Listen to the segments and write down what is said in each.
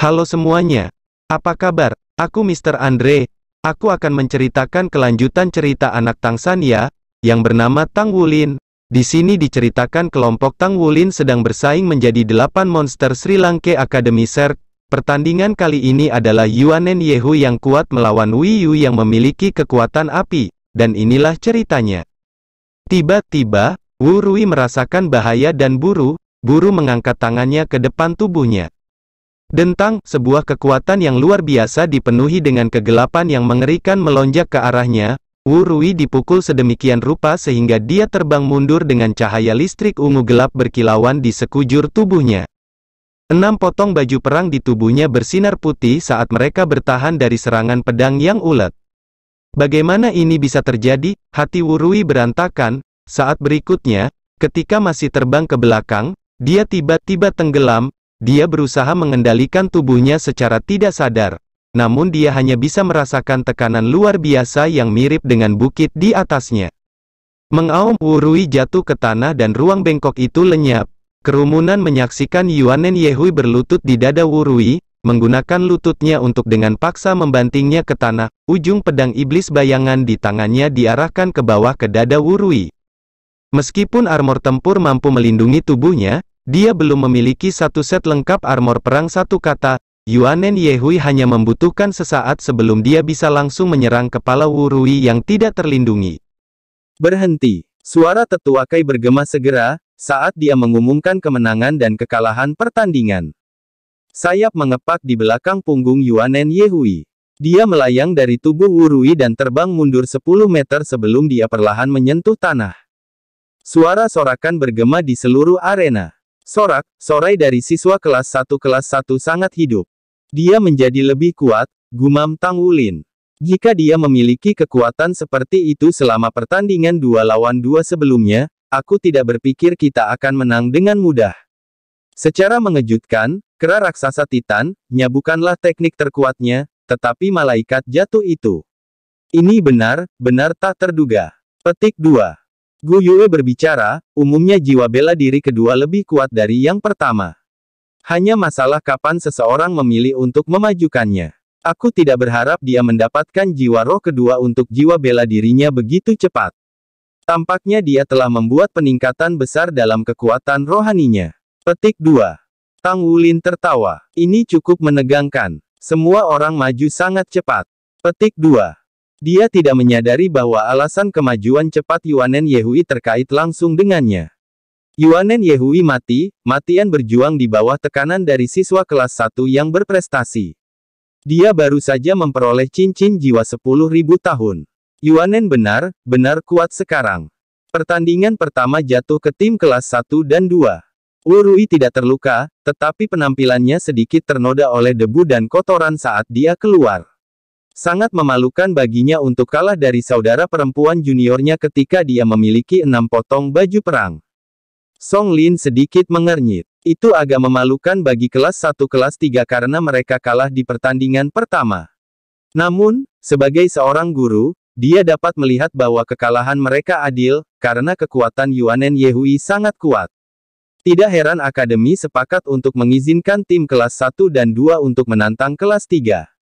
Halo semuanya. Apa kabar? Aku Mr. Andre. Aku akan menceritakan kelanjutan cerita anak Tang ya, yang bernama Tang Wulin. Di sini diceritakan kelompok Tang Wulin sedang bersaing menjadi delapan monster Sri Lanka Academy Serk. Pertandingan kali ini adalah Yuanen Yehu yang kuat melawan Wei Yu yang memiliki kekuatan api, dan inilah ceritanya. Tiba-tiba, Wu Rui merasakan bahaya dan buru, buru mengangkat tangannya ke depan tubuhnya. Dentang, sebuah kekuatan yang luar biasa dipenuhi dengan kegelapan yang mengerikan melonjak ke arahnya, Wu Rui dipukul sedemikian rupa sehingga dia terbang mundur dengan cahaya listrik ungu gelap berkilauan di sekujur tubuhnya. Enam potong baju perang di tubuhnya bersinar putih saat mereka bertahan dari serangan pedang yang ulet. Bagaimana ini bisa terjadi? Hati Wu Rui berantakan, saat berikutnya, ketika masih terbang ke belakang, dia tiba-tiba tenggelam, dia berusaha mengendalikan tubuhnya secara tidak sadar. Namun dia hanya bisa merasakan tekanan luar biasa yang mirip dengan bukit di atasnya. Mengaum Wurui jatuh ke tanah dan ruang bengkok itu lenyap. Kerumunan menyaksikan Yuanen Yehui berlutut di dada Wurui, menggunakan lututnya untuk dengan paksa membantingnya ke tanah, ujung pedang iblis bayangan di tangannya diarahkan ke bawah ke dada Wurui. Meskipun armor tempur mampu melindungi tubuhnya, dia belum memiliki satu set lengkap armor perang satu kata, Yuanen Yehui hanya membutuhkan sesaat sebelum dia bisa langsung menyerang kepala Rui yang tidak terlindungi. Berhenti. Suara tetua Kai bergema segera, saat dia mengumumkan kemenangan dan kekalahan pertandingan. Sayap mengepak di belakang punggung Yuanen Yehui. Dia melayang dari tubuh Rui dan terbang mundur 10 meter sebelum dia perlahan menyentuh tanah. Suara sorakan bergema di seluruh arena. Sorak, sorai dari siswa kelas 1 kelas 1 sangat hidup. Dia menjadi lebih kuat, gumam Tang Wulin. Jika dia memiliki kekuatan seperti itu selama pertandingan dua lawan dua sebelumnya, aku tidak berpikir kita akan menang dengan mudah. Secara mengejutkan, kera raksasa Titan, nya teknik terkuatnya, tetapi malaikat jatuh itu. Ini benar, benar tak terduga. Petik 2. Gu Yue berbicara, umumnya jiwa bela diri kedua lebih kuat dari yang pertama. Hanya masalah kapan seseorang memilih untuk memajukannya. Aku tidak berharap dia mendapatkan jiwa roh kedua untuk jiwa bela dirinya begitu cepat. Tampaknya dia telah membuat peningkatan besar dalam kekuatan rohaninya. Petik 2. Tang Wulin tertawa. Ini cukup menegangkan. Semua orang maju sangat cepat. Petik 2. Dia tidak menyadari bahwa alasan kemajuan cepat Yuanen Yehui terkait langsung dengannya. Yuanen Yehui mati, matian berjuang di bawah tekanan dari siswa kelas 1 yang berprestasi. Dia baru saja memperoleh cincin jiwa 10.000 tahun. Yuanen benar, benar kuat sekarang. Pertandingan pertama jatuh ke tim kelas 1 dan 2. Urui tidak terluka, tetapi penampilannya sedikit ternoda oleh debu dan kotoran saat dia keluar. Sangat memalukan baginya untuk kalah dari saudara perempuan juniornya ketika dia memiliki enam potong baju perang. Song Lin sedikit mengernyit. Itu agak memalukan bagi kelas 1 kelas 3 karena mereka kalah di pertandingan pertama. Namun, sebagai seorang guru, dia dapat melihat bahwa kekalahan mereka adil, karena kekuatan Yuanen Yehui sangat kuat. Tidak heran akademi sepakat untuk mengizinkan tim kelas 1 dan 2 untuk menantang kelas 3.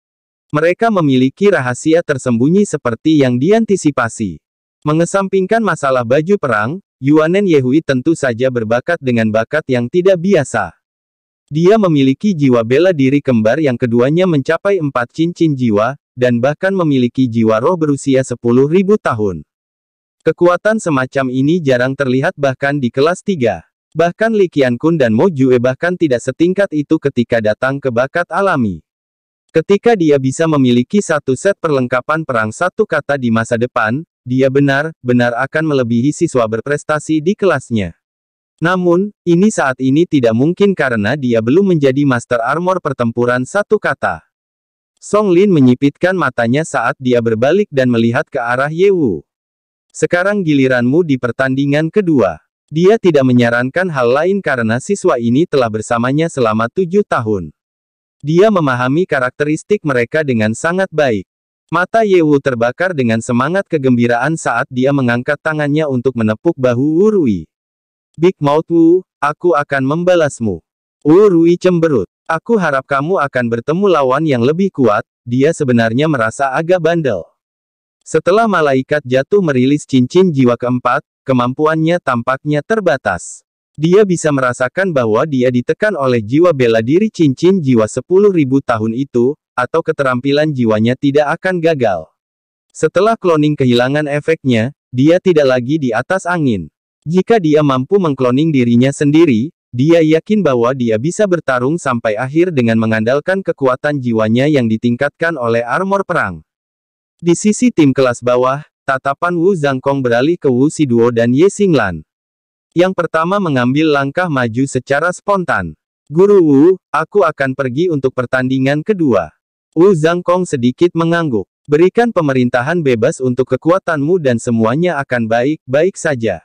Mereka memiliki rahasia tersembunyi seperti yang diantisipasi. Mengesampingkan masalah baju perang, Yuanen Yehui tentu saja berbakat dengan bakat yang tidak biasa. Dia memiliki jiwa bela diri kembar yang keduanya mencapai empat cincin jiwa, dan bahkan memiliki jiwa roh berusia 10.000 tahun. Kekuatan semacam ini jarang terlihat bahkan di kelas 3. Bahkan Li Qiankun dan Mo Jue bahkan tidak setingkat itu ketika datang ke bakat alami. Ketika dia bisa memiliki satu set perlengkapan perang satu kata di masa depan, dia benar-benar akan melebihi siswa berprestasi di kelasnya. Namun, ini saat ini tidak mungkin karena dia belum menjadi master armor pertempuran satu kata. Song Lin menyipitkan matanya saat dia berbalik dan melihat ke arah Ye Wu. Sekarang giliranmu di pertandingan kedua. Dia tidak menyarankan hal lain karena siswa ini telah bersamanya selama tujuh tahun. Dia memahami karakteristik mereka dengan sangat baik. Mata Yewu terbakar dengan semangat kegembiraan saat dia mengangkat tangannya untuk menepuk bahu Wurui. Big Mouth Wu, aku akan membalasmu. Wu Rui cemberut. Aku harap kamu akan bertemu lawan yang lebih kuat, dia sebenarnya merasa agak bandel. Setelah malaikat jatuh merilis cincin jiwa keempat, kemampuannya tampaknya terbatas. Dia bisa merasakan bahwa dia ditekan oleh jiwa bela diri cincin jiwa 10.000 tahun itu, atau keterampilan jiwanya tidak akan gagal. Setelah kloning kehilangan efeknya, dia tidak lagi di atas angin. Jika dia mampu mengkloning dirinya sendiri, dia yakin bahwa dia bisa bertarung sampai akhir dengan mengandalkan kekuatan jiwanya yang ditingkatkan oleh armor perang. Di sisi tim kelas bawah, tatapan Wu Zhangkong beralih ke Wu Siduo dan Ye Xinglan yang pertama mengambil langkah maju secara spontan. Guru Wu, aku akan pergi untuk pertandingan kedua. Wu Zhangkong sedikit mengangguk. Berikan pemerintahan bebas untuk kekuatanmu dan semuanya akan baik-baik saja.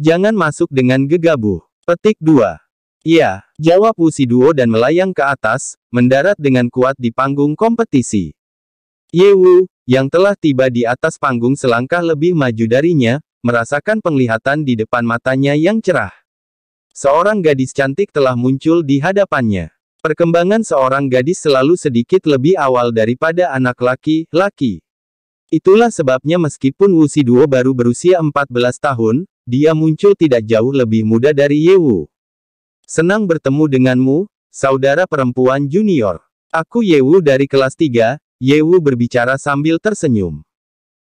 Jangan masuk dengan gegabah. Petik 2. Iya, jawab Wu Siduo dan melayang ke atas, mendarat dengan kuat di panggung kompetisi. Ye Wu, yang telah tiba di atas panggung selangkah lebih maju darinya, merasakan penglihatan di depan matanya yang cerah. Seorang gadis cantik telah muncul di hadapannya. Perkembangan seorang gadis selalu sedikit lebih awal daripada anak laki-laki. Itulah sebabnya meskipun Wu Siduo baru berusia 14 tahun, dia muncul tidak jauh lebih muda dari Ye Wu. Senang bertemu denganmu, saudara perempuan junior. Aku Ye Wu dari kelas 3, Wu berbicara sambil tersenyum.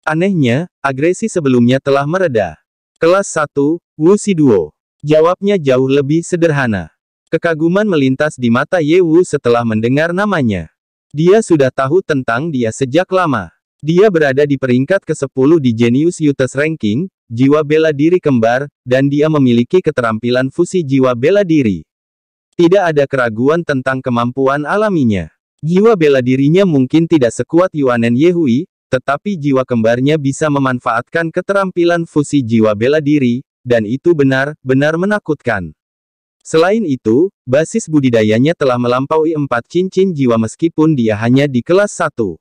Anehnya, agresi sebelumnya telah mereda. Kelas 1, Wu Siduo. Jawabnya jauh lebih sederhana. Kekaguman melintas di mata Ye Wu setelah mendengar namanya. Dia sudah tahu tentang dia sejak lama. Dia berada di peringkat ke-10 di Genius Yutes Ranking, jiwa bela diri kembar, dan dia memiliki keterampilan fusi jiwa bela diri. Tidak ada keraguan tentang kemampuan alaminya. Jiwa bela dirinya mungkin tidak sekuat Yuanen Yehui, tetapi jiwa kembarnya bisa memanfaatkan keterampilan fusi jiwa bela diri, dan itu benar-benar menakutkan. Selain itu, basis budidayanya telah melampaui empat cincin jiwa meskipun dia hanya di kelas 1.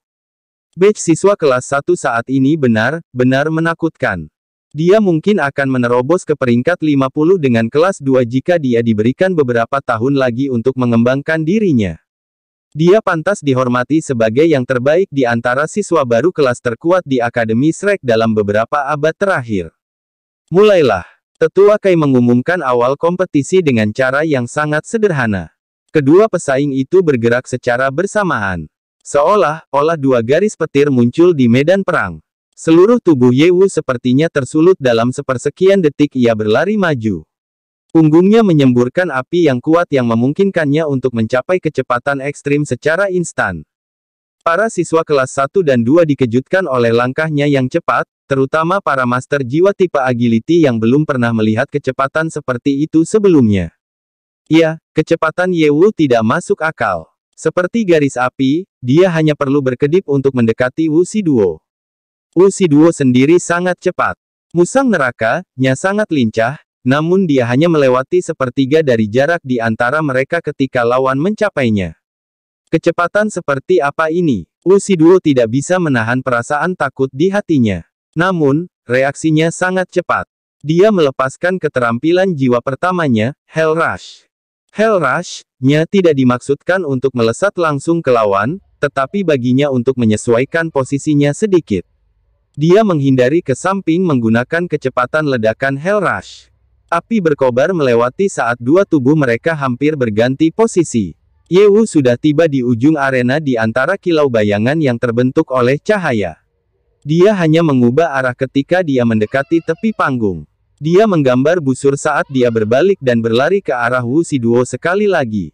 Batch siswa kelas 1 saat ini benar-benar menakutkan. Dia mungkin akan menerobos ke peringkat 50 dengan kelas 2 jika dia diberikan beberapa tahun lagi untuk mengembangkan dirinya. Dia pantas dihormati sebagai yang terbaik di antara siswa baru kelas terkuat di Akademi Shrek dalam beberapa abad terakhir. Mulailah. Tetua Kai mengumumkan awal kompetisi dengan cara yang sangat sederhana. Kedua pesaing itu bergerak secara bersamaan. Seolah-olah dua garis petir muncul di medan perang. Seluruh tubuh Yewu sepertinya tersulut dalam sepersekian detik ia berlari maju. Punggungnya menyemburkan api yang kuat yang memungkinkannya untuk mencapai kecepatan ekstrim secara instan. Para siswa kelas 1 dan 2 dikejutkan oleh langkahnya yang cepat, terutama para master jiwa tipe agility yang belum pernah melihat kecepatan seperti itu sebelumnya. Ya, kecepatan Yewu tidak masuk akal. Seperti garis api, dia hanya perlu berkedip untuk mendekati Wu Duo. Wu Duo sendiri sangat cepat. Musang neraka, nya sangat lincah, namun dia hanya melewati sepertiga dari jarak di antara mereka ketika lawan mencapainya. Kecepatan seperti apa ini? Luciduo tidak bisa menahan perasaan takut di hatinya. Namun, reaksinya sangat cepat. Dia melepaskan keterampilan jiwa pertamanya, Hell Rush. Hell Rush-nya tidak dimaksudkan untuk melesat langsung ke lawan, tetapi baginya untuk menyesuaikan posisinya sedikit. Dia menghindari ke samping menggunakan kecepatan ledakan Hell Rush. Api berkobar melewati saat dua tubuh mereka hampir berganti posisi. Yewu sudah tiba di ujung arena di antara kilau bayangan yang terbentuk oleh cahaya. Dia hanya mengubah arah ketika dia mendekati tepi panggung. Dia menggambar busur saat dia berbalik dan berlari ke arah Wu Siduo sekali lagi.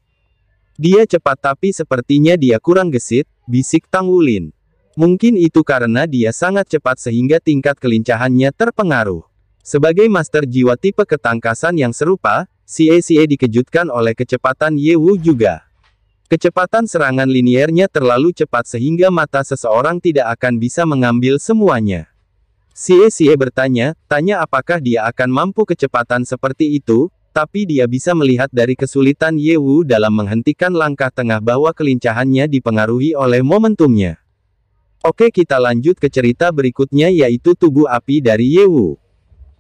Dia cepat tapi sepertinya dia kurang gesit, bisik Tang Wulin. Mungkin itu karena dia sangat cepat sehingga tingkat kelincahannya terpengaruh. Sebagai master jiwa tipe ketangkasan yang serupa, CACA dikejutkan oleh kecepatan Ye Wu juga. Kecepatan serangan liniernya terlalu cepat sehingga mata seseorang tidak akan bisa mengambil semuanya. CACA bertanya, tanya apakah dia akan mampu kecepatan seperti itu, tapi dia bisa melihat dari kesulitan Ye Wu dalam menghentikan langkah tengah bahwa kelincahannya dipengaruhi oleh momentumnya. Oke kita lanjut ke cerita berikutnya yaitu tubuh api dari Ye Wu.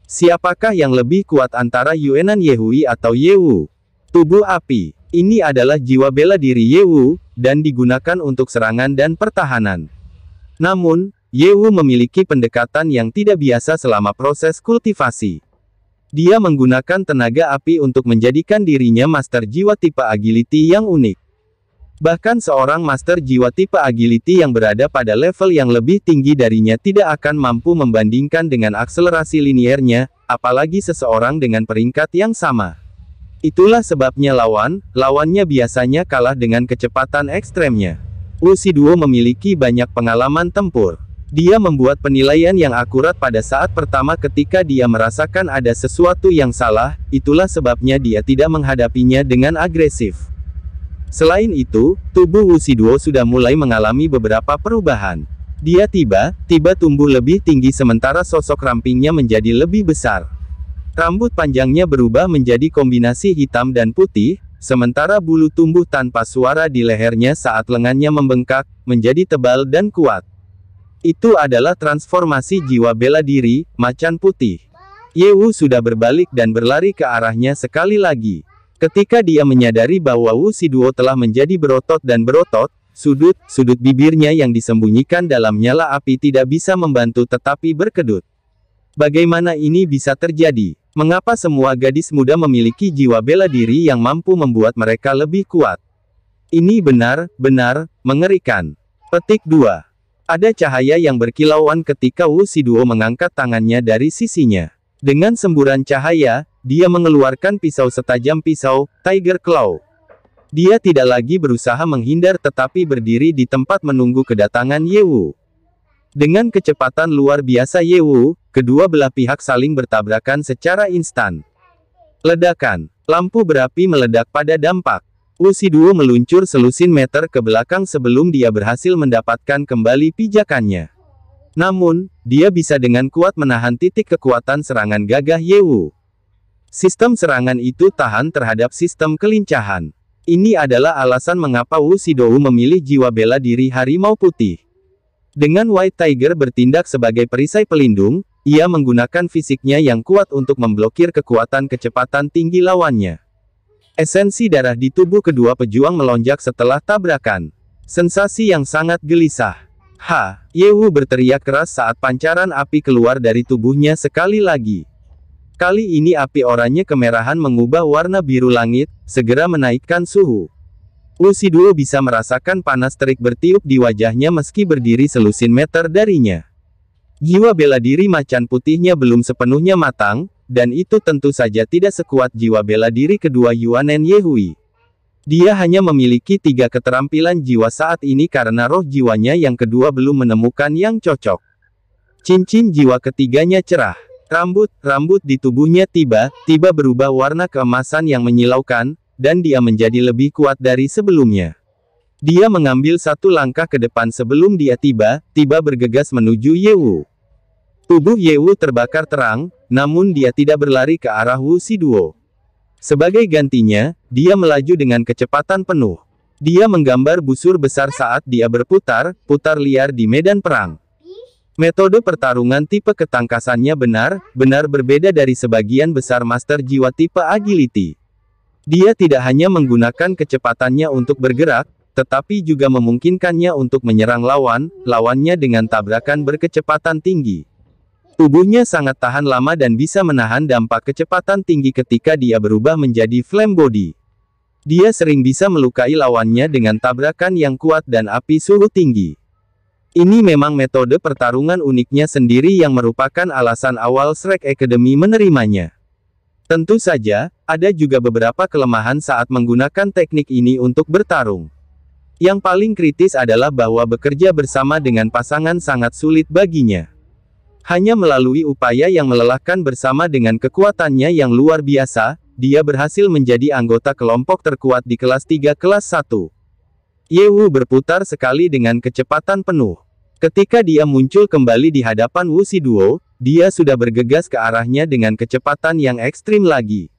Siapakah yang lebih kuat antara Yuenan Yehui atau Yewu? Tubuh api. Ini adalah jiwa bela diri Yewu, dan digunakan untuk serangan dan pertahanan. Namun, Yewu memiliki pendekatan yang tidak biasa selama proses kultivasi. Dia menggunakan tenaga api untuk menjadikan dirinya master jiwa tipe agility yang unik. Bahkan seorang master jiwa tipe agility yang berada pada level yang lebih tinggi darinya tidak akan mampu membandingkan dengan akselerasi liniernya, apalagi seseorang dengan peringkat yang sama. Itulah sebabnya lawan, lawannya biasanya kalah dengan kecepatan ekstremnya. Duo memiliki banyak pengalaman tempur. Dia membuat penilaian yang akurat pada saat pertama ketika dia merasakan ada sesuatu yang salah, itulah sebabnya dia tidak menghadapinya dengan agresif. Selain itu, tubuh Wusiduo sudah mulai mengalami beberapa perubahan. Dia tiba-tiba tumbuh lebih tinggi sementara sosok rampingnya menjadi lebih besar. Rambut panjangnya berubah menjadi kombinasi hitam dan putih, sementara bulu tumbuh tanpa suara di lehernya saat lengannya membengkak, menjadi tebal dan kuat. Itu adalah transformasi jiwa bela diri, macan putih. Yewu sudah berbalik dan berlari ke arahnya sekali lagi. Ketika dia menyadari bahwa Wu Siduo telah menjadi berotot dan berotot, sudut, sudut bibirnya yang disembunyikan dalam nyala api tidak bisa membantu tetapi berkedut. Bagaimana ini bisa terjadi? Mengapa semua gadis muda memiliki jiwa bela diri yang mampu membuat mereka lebih kuat? Ini benar, benar, mengerikan. Petik 2. Ada cahaya yang berkilauan ketika Wu Siduo mengangkat tangannya dari sisinya. Dengan semburan cahaya, dia mengeluarkan pisau setajam pisau, Tiger Claw. Dia tidak lagi berusaha menghindar tetapi berdiri di tempat menunggu kedatangan Yewu. Dengan kecepatan luar biasa Yewu, kedua belah pihak saling bertabrakan secara instan. Ledakan. Lampu berapi meledak pada dampak. Usiduo meluncur selusin meter ke belakang sebelum dia berhasil mendapatkan kembali pijakannya. Namun, dia bisa dengan kuat menahan titik kekuatan serangan gagah Yewu. Sistem serangan itu tahan terhadap sistem kelincahan. Ini adalah alasan mengapa Wu Sidou memilih jiwa bela diri harimau putih. Dengan White Tiger bertindak sebagai perisai pelindung, ia menggunakan fisiknya yang kuat untuk memblokir kekuatan kecepatan tinggi lawannya. Esensi darah di tubuh kedua pejuang melonjak setelah tabrakan. Sensasi yang sangat gelisah. Ha, Yehu berteriak keras saat pancaran api keluar dari tubuhnya sekali lagi. Kali ini api oranye kemerahan mengubah warna biru langit, segera menaikkan suhu. Usiduo bisa merasakan panas terik bertiup di wajahnya meski berdiri selusin meter darinya. Jiwa bela diri macan putihnya belum sepenuhnya matang, dan itu tentu saja tidak sekuat jiwa bela diri kedua Yuanen Yehui. Dia hanya memiliki tiga keterampilan jiwa saat ini karena roh jiwanya yang kedua belum menemukan yang cocok. Cincin jiwa ketiganya cerah. Rambut, rambut di tubuhnya tiba-tiba berubah warna keemasan yang menyilaukan, dan dia menjadi lebih kuat dari sebelumnya. Dia mengambil satu langkah ke depan sebelum dia tiba-tiba bergegas menuju Yewu. Tubuh Yewu terbakar terang, namun dia tidak berlari ke arah Wu Siduo. Sebagai gantinya, dia melaju dengan kecepatan penuh. Dia menggambar busur besar saat dia berputar, putar liar di medan perang. Metode pertarungan tipe ketangkasannya benar, benar berbeda dari sebagian besar master jiwa tipe agility. Dia tidak hanya menggunakan kecepatannya untuk bergerak, tetapi juga memungkinkannya untuk menyerang lawan, lawannya dengan tabrakan berkecepatan tinggi. Tubuhnya sangat tahan lama dan bisa menahan dampak kecepatan tinggi ketika dia berubah menjadi flame body. Dia sering bisa melukai lawannya dengan tabrakan yang kuat dan api suhu tinggi. Ini memang metode pertarungan uniknya sendiri yang merupakan alasan awal Shrek Academy menerimanya. Tentu saja, ada juga beberapa kelemahan saat menggunakan teknik ini untuk bertarung. Yang paling kritis adalah bahwa bekerja bersama dengan pasangan sangat sulit baginya. Hanya melalui upaya yang melelahkan bersama dengan kekuatannya yang luar biasa, dia berhasil menjadi anggota kelompok terkuat di kelas 3 kelas 1. Yehu berputar sekali dengan kecepatan penuh. Ketika dia muncul kembali di hadapan Wu Siduo, dia sudah bergegas ke arahnya dengan kecepatan yang ekstrim lagi.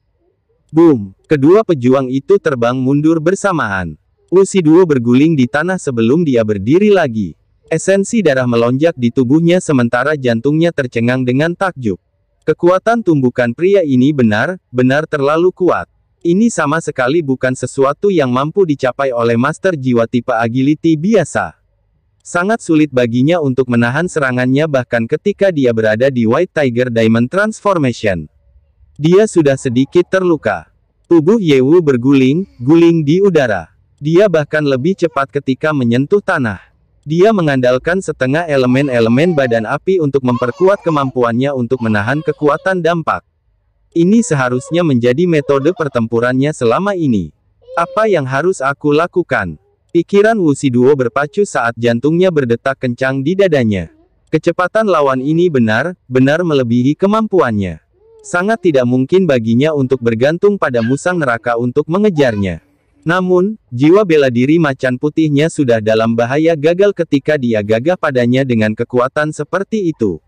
Boom! Kedua pejuang itu terbang mundur bersamaan. Wu Siduo berguling di tanah sebelum dia berdiri lagi. Esensi darah melonjak di tubuhnya sementara jantungnya tercengang dengan takjub. Kekuatan tumbukan pria ini benar, benar terlalu kuat. Ini sama sekali bukan sesuatu yang mampu dicapai oleh master jiwa tipe agility biasa. Sangat sulit baginya untuk menahan serangannya bahkan ketika dia berada di White Tiger Diamond Transformation. Dia sudah sedikit terluka. Tubuh Yewu berguling, guling di udara. Dia bahkan lebih cepat ketika menyentuh tanah. Dia mengandalkan setengah elemen-elemen badan api untuk memperkuat kemampuannya untuk menahan kekuatan dampak. Ini seharusnya menjadi metode pertempurannya selama ini. Apa yang harus aku lakukan? Pikiran Siduo berpacu saat jantungnya berdetak kencang di dadanya. Kecepatan lawan ini benar, benar melebihi kemampuannya. Sangat tidak mungkin baginya untuk bergantung pada musang neraka untuk mengejarnya. Namun, jiwa bela diri macan putihnya sudah dalam bahaya gagal ketika dia gagah padanya dengan kekuatan seperti itu.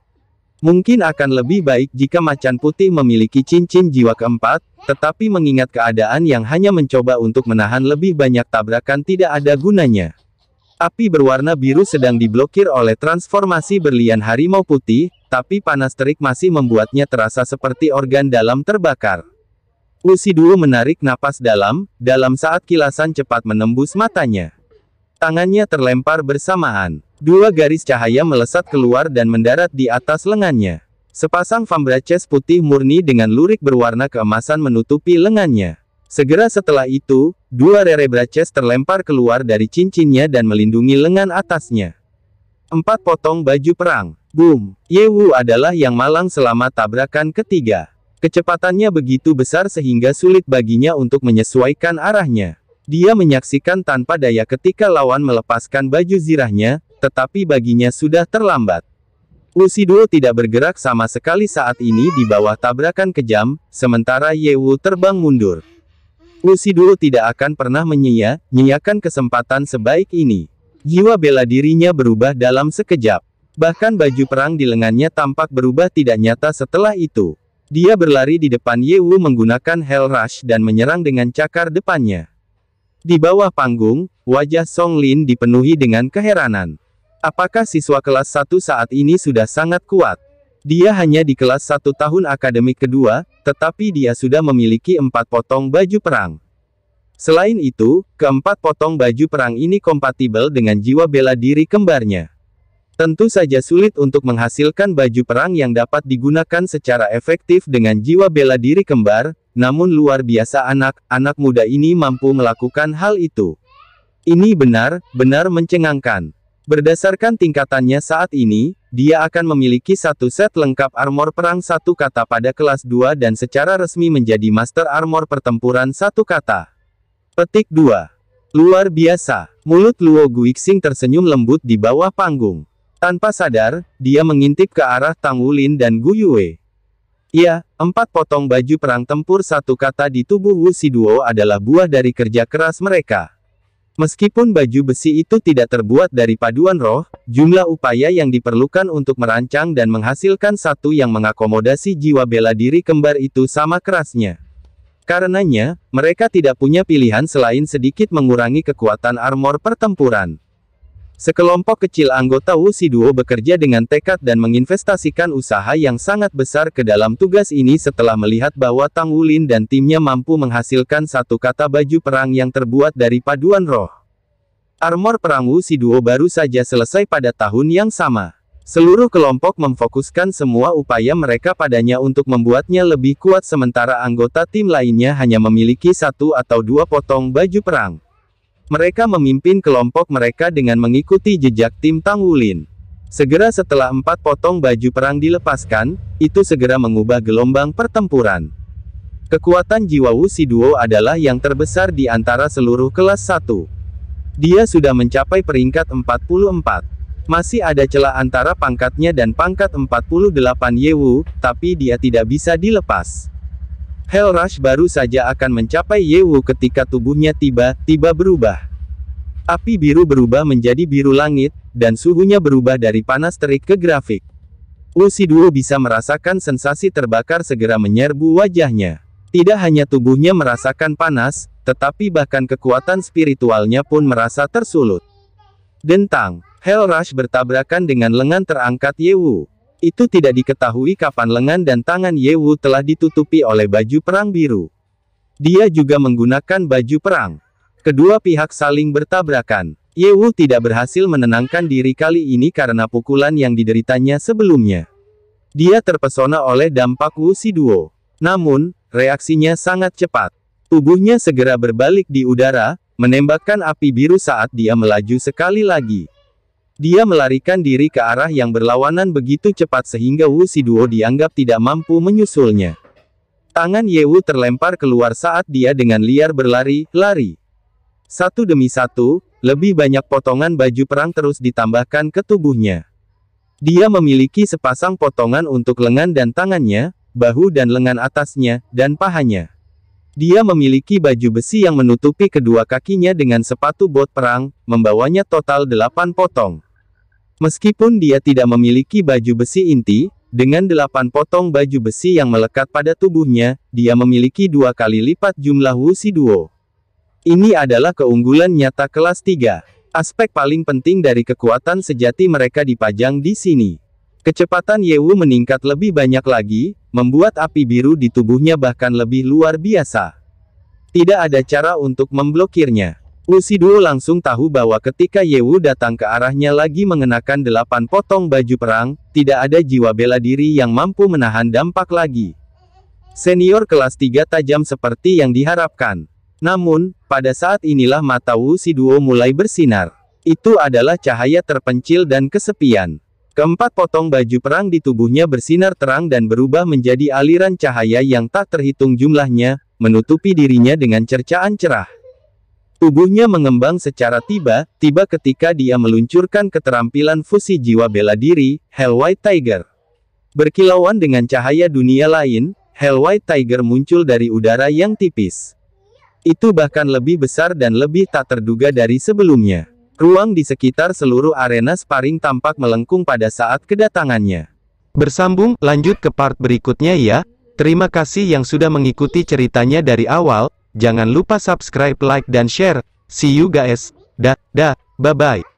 Mungkin akan lebih baik jika macan putih memiliki cincin jiwa keempat, tetapi mengingat keadaan yang hanya mencoba untuk menahan lebih banyak tabrakan tidak ada gunanya. Api berwarna biru sedang diblokir oleh transformasi berlian harimau putih, tapi panas terik masih membuatnya terasa seperti organ dalam terbakar. Luciduo menarik napas dalam, dalam saat kilasan cepat menembus matanya. Tangannya terlempar bersamaan. Dua garis cahaya melesat keluar dan mendarat di atas lengannya. Sepasang fambraces putih murni dengan lurik berwarna keemasan menutupi lengannya. Segera setelah itu, dua rerebraces terlempar keluar dari cincinnya dan melindungi lengan atasnya. Empat potong baju perang. Boom! Yewu adalah yang malang selama tabrakan ketiga. Kecepatannya begitu besar sehingga sulit baginya untuk menyesuaikan arahnya. Dia menyaksikan tanpa daya ketika lawan melepaskan baju zirahnya, tetapi baginya sudah terlambat. Lucidul tidak bergerak sama sekali saat ini di bawah tabrakan kejam, sementara Yewu terbang mundur. Lucidul tidak akan pernah menyia-nyiakan kesempatan sebaik ini. Jiwa bela dirinya berubah dalam sekejap. Bahkan baju perang di lengannya tampak berubah tidak nyata setelah itu. Dia berlari di depan Yewu menggunakan Hell Rush dan menyerang dengan cakar depannya. Di bawah panggung, wajah Song Lin dipenuhi dengan keheranan. Apakah siswa kelas 1 saat ini sudah sangat kuat? Dia hanya di kelas 1 tahun akademik kedua, tetapi dia sudah memiliki empat potong baju perang. Selain itu, keempat potong baju perang ini kompatibel dengan jiwa bela diri kembarnya. Tentu saja sulit untuk menghasilkan baju perang yang dapat digunakan secara efektif dengan jiwa bela diri kembar, namun luar biasa anak-anak muda ini mampu melakukan hal itu. Ini benar-benar mencengangkan. Berdasarkan tingkatannya saat ini, dia akan memiliki satu set lengkap armor perang satu kata pada kelas 2 dan secara resmi menjadi master armor pertempuran satu kata. Petik 2. Luar biasa. Mulut Luo Guixing tersenyum lembut di bawah panggung. Tanpa sadar, dia mengintip ke arah Tang Wulin dan Gu Yue. Ya, empat potong baju perang tempur satu kata di tubuh Wu Siduo adalah buah dari kerja keras mereka. Meskipun baju besi itu tidak terbuat dari paduan roh, jumlah upaya yang diperlukan untuk merancang dan menghasilkan satu yang mengakomodasi jiwa bela diri kembar itu sama kerasnya. Karenanya, mereka tidak punya pilihan selain sedikit mengurangi kekuatan armor pertempuran. Sekelompok kecil anggota Wusi Duo bekerja dengan tekad dan menginvestasikan usaha yang sangat besar ke dalam tugas ini setelah melihat bahwa Tang Wulin dan timnya mampu menghasilkan satu kata baju perang yang terbuat dari paduan roh. Armor perang Wusi Duo baru saja selesai pada tahun yang sama. Seluruh kelompok memfokuskan semua upaya mereka padanya untuk membuatnya lebih kuat sementara anggota tim lainnya hanya memiliki satu atau dua potong baju perang. Mereka memimpin kelompok mereka dengan mengikuti jejak tim Tang Wulin. Segera setelah empat potong baju perang dilepaskan, itu segera mengubah gelombang pertempuran. Kekuatan jiwa Wu Duo adalah yang terbesar di antara seluruh kelas 1. Dia sudah mencapai peringkat 44. Masih ada celah antara pangkatnya dan pangkat 48 Ye Wu, tapi dia tidak bisa dilepas. Hell Rush baru saja akan mencapai Yewu ketika tubuhnya tiba-tiba berubah. Api biru berubah menjadi biru langit, dan suhunya berubah dari panas terik ke grafik. Luciduo bisa merasakan sensasi terbakar segera menyerbu wajahnya. Tidak hanya tubuhnya merasakan panas, tetapi bahkan kekuatan spiritualnya pun merasa tersulut. Dentang, Rush bertabrakan dengan lengan terangkat Yewu. Itu tidak diketahui kapan lengan dan tangan Ye Wu telah ditutupi oleh baju perang biru. Dia juga menggunakan baju perang. Kedua pihak saling bertabrakan. Ye Wu tidak berhasil menenangkan diri kali ini karena pukulan yang dideritanya sebelumnya. Dia terpesona oleh dampak Wu Siduo. Namun, reaksinya sangat cepat. Tubuhnya segera berbalik di udara, menembakkan api biru saat dia melaju sekali lagi. Dia melarikan diri ke arah yang berlawanan begitu cepat sehingga Wu Siduo dianggap tidak mampu menyusulnya. Tangan Ye Wu terlempar keluar saat dia dengan liar berlari, lari. Satu demi satu, lebih banyak potongan baju perang terus ditambahkan ke tubuhnya. Dia memiliki sepasang potongan untuk lengan dan tangannya, bahu dan lengan atasnya, dan pahanya. Dia memiliki baju besi yang menutupi kedua kakinya dengan sepatu bot perang, membawanya total delapan potong. Meskipun dia tidak memiliki baju besi inti, dengan delapan potong baju besi yang melekat pada tubuhnya, dia memiliki dua kali lipat jumlah Wusi Duo. Ini adalah keunggulan nyata kelas 3. Aspek paling penting dari kekuatan sejati mereka dipajang di sini. Kecepatan Yewu meningkat lebih banyak lagi, membuat api biru di tubuhnya bahkan lebih luar biasa. Tidak ada cara untuk memblokirnya. Lusiduo langsung tahu bahwa ketika Yewu datang ke arahnya lagi mengenakan delapan potong baju perang, tidak ada jiwa bela diri yang mampu menahan dampak lagi. Senior kelas 3 tajam seperti yang diharapkan. Namun, pada saat inilah mata Wu Siduo mulai bersinar. Itu adalah cahaya terpencil dan kesepian. Keempat potong baju perang di tubuhnya bersinar terang dan berubah menjadi aliran cahaya yang tak terhitung jumlahnya, menutupi dirinya dengan cercaan cerah. Tubuhnya mengembang secara tiba-tiba ketika dia meluncurkan keterampilan fusi jiwa bela diri, Hell White Tiger. Berkilauan dengan cahaya dunia lain, Hell White Tiger muncul dari udara yang tipis. Itu bahkan lebih besar dan lebih tak terduga dari sebelumnya. Ruang di sekitar seluruh arena sparring tampak melengkung pada saat kedatangannya. Bersambung, lanjut ke part berikutnya ya. Terima kasih yang sudah mengikuti ceritanya dari awal. Jangan lupa subscribe, like, dan share. See you guys. da da, bye-bye.